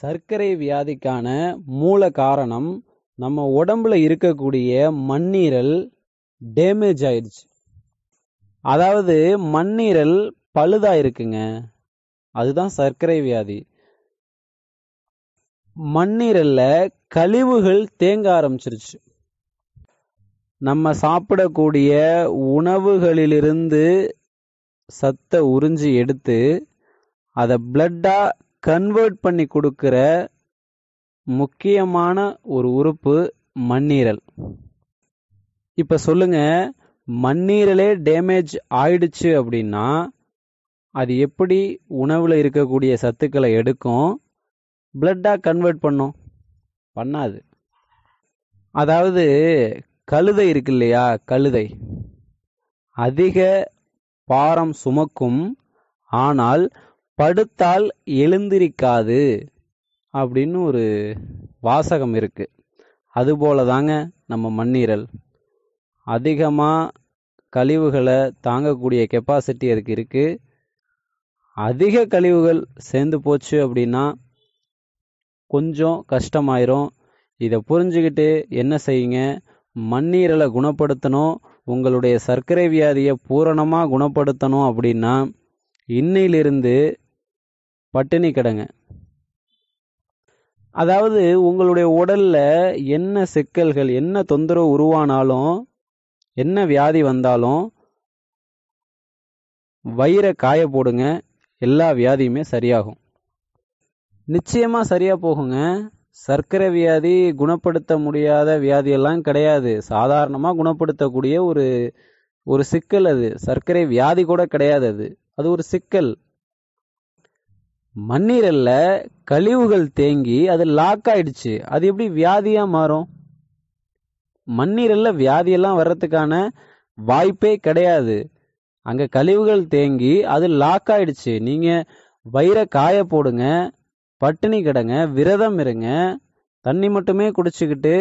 சர்க்கரை வியாதிக்கான மூல காரணம் நம்ம உடம்புல இருக்கக்கூடிய மண்ணீரல் டேமேஜ் ஆயிடுச்சு அதாவது மண்ணீரல் பழுதா இருக்குங்க அதுதான் சர்க்கரை வியாதி மண்ணீரல்ல கழிவுகள் தேங்க ஆரம்பிச்சிருச்சு நம்ம சாப்பிடக்கூடிய உணவுகளிலிருந்து சத்தை உறிஞ்சி எடுத்து அதை பிளட்டாக கன்வெர்ட் பண்ணி கொடுக்கிற முக்கியமான ஒரு உறுப்பு மண்ணீரல் இப்போ சொல்லுங்க மண்ணீரலே டேமேஜ் ஆயிடுச்சு அப்படின்னா அது எப்படி உணவில் இருக்கக்கூடிய சத்துக்களை எடுக்கும் பிளட்டாக கன்வெர்ட் பண்ணும் பண்ணாது அதாவது கழுதை இருக்கு இல்லையா கழுதை அதிக பாரம் சுமக்கும் ஆனால் படுத்தால் எழுந்திருக்காது அப்படின்னு ஒரு வாசகம் இருக்குது அதுபோல தாங்க நம்ம மண்ணீரல் அதிகமாக கழிவுகளை தாங்கக்கூடிய கெப்பாசிட்டி அதுக்கு இருக்குது அதிக கழிவுகள் சேர்ந்து போச்சு அப்படின்னா கொஞ்சம் கஷ்டமாயிரும் இதை புரிஞ்சுக்கிட்டு என்ன செய்யுங்க மண்ணீரலை குணப்படுத்தணும் உங்களுடைய சர்க்கரை வியாதியை பூரணமாக குணப்படுத்தணும் அப்படின்னா இன்னையிலிருந்து பட்டினி கிடங்க அதாவது உங்களுடைய உடல்ல என்ன சிக்கல்கள் என்ன தொந்தரவு உருவானாலும் என்ன வியாதி வந்தாலும் வயிறை காய போடுங்க எல்லா வியாதியுமே சரியாகும் நிச்சயமாக சரியாக போகுங்க சர்க்கரை வியாதி குணப்படுத்த முடியாத வியாதியெல்லாம் கிடையாது சாதாரணமாக குணப்படுத்தக்கூடிய ஒரு ஒரு சிக்கல் அது சர்க்கரை வியாதி கூட கிடையாது அது அது ஒரு சிக்கல் மண்ணீரல்ல கழிவுகள் தேங்கி அது லாக் ஆயிடுச்சு அது எப்படி வியாதியா மாறும் மண்ணீரல்ல வியாதியெல்லாம் வர்றதுக்கான வாய்ப்பே கிடையாது அங்க கழிவுகள் தேங்கி அது லாக் ஆயிடுச்சு நீங்க வயிற காய போடுங்க பட்டினி கிடங்க விரதம் இருங்க தண்ணி மட்டுமே குடிச்சுக்கிட்டு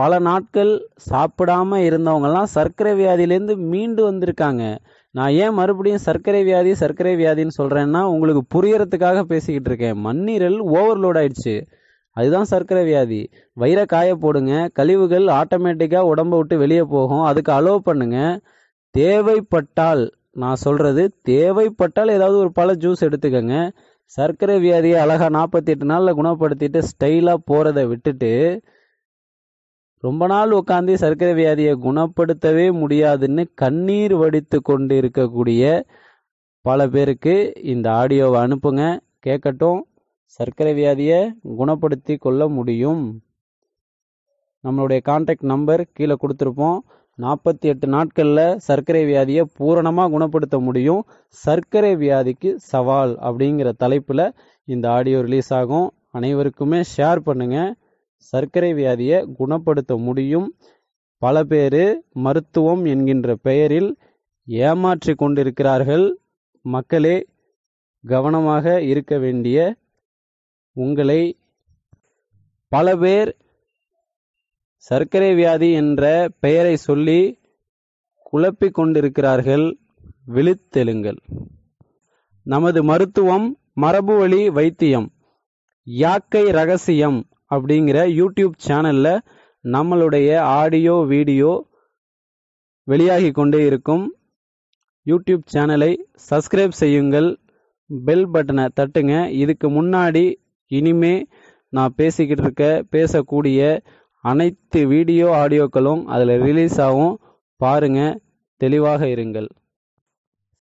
பல நாட்கள் சாப்பிடாம இருந்தவங்கலாம் சர்க்கரை வியாதியிலேருந்து மீண்டு வந்திருக்காங்க நான் ஏன் மறுபடியும் சர்க்கரை வியாதி சர்க்கரை வியாதின்னு சொல்கிறேன்னா உங்களுக்கு புரியறதுக்காக பேசிக்கிட்டு இருக்கேன் மண்ணீரல் ஓவர்லோட் ஆயிடுச்சு அதுதான் சர்க்கரை வியாதி வயிற காய போடுங்க கழிவுகள் ஆட்டோமேட்டிக்காக உடம்பை விட்டு வெளியே போகும் அதுக்கு அலோவ் பண்ணுங்க தேவைப்பட்டால் நான் சொல்கிறது தேவைப்பட்டால் ஏதாவது ஒரு பழ ஜூஸ் எடுத்துக்கோங்க சர்க்கரை வியாதியை அழகாக நாற்பத்தி எட்டு நாளில் குணப்படுத்திட்டு ஸ்டைலாக போகிறத விட்டுட்டு ரொம்ப நாள் உட்காந்து சர்க்கரை வியாதியை குணப்படுத்தவே முடியாதுன்னு கண்ணீர் வடித்து கொண்டு இருக்கக்கூடிய பல பேருக்கு இந்த ஆடியோவை அனுப்புங்க கேட்கட்டும் சர்க்கரை வியாதியை குணப்படுத்தி கொள்ள முடியும் நம்மளுடைய கான்டாக்ட் நம்பர் கீழே கொடுத்துருப்போம் நாற்பத்தி எட்டு நாட்களில் சர்க்கரை வியாதியை பூரணமாக குணப்படுத்த முடியும் சர்க்கரை வியாதிக்கு சவால் அப்படிங்கிற தலைப்பில் இந்த ஆடியோ ரிலீஸ் ஆகும் அனைவருக்குமே ஷேர் பண்ணுங்கள் சர்க்கரை வியாதியை குணப்படுத்த முடியும் பல பேர் மருத்துவம் என்கின்ற பெயரில் ஏமாற்றி கொண்டிருக்கிறார்கள் மக்களே கவனமாக இருக்க வேண்டிய உங்களை பல பேர் சர்க்கரை வியாதி என்ற பெயரை சொல்லி குழப்பிக் கொண்டிருக்கிறார்கள் விழித்தெழுங்கள் நமது மருத்துவம் மரபுவழி வைத்தியம் யாக்கை ரகசியம் அப்படிங்கிற யூடியூப் சேனலில் நம்மளுடைய ஆடியோ வீடியோ வெளியாகி கொண்டே இருக்கும் யூடியூப் சேனலை சப்ஸ்கிரைப் செய்யுங்கள் பெல் பட்டனை தட்டுங்க இதுக்கு முன்னாடி இனிமே நான் பேசிக்கிட்டு இருக்க பேசக்கூடிய அனைத்து வீடியோ ஆடியோக்களும் அதில் ரிலீஸ் ஆகும் பாருங்கள் தெளிவாக இருங்கள்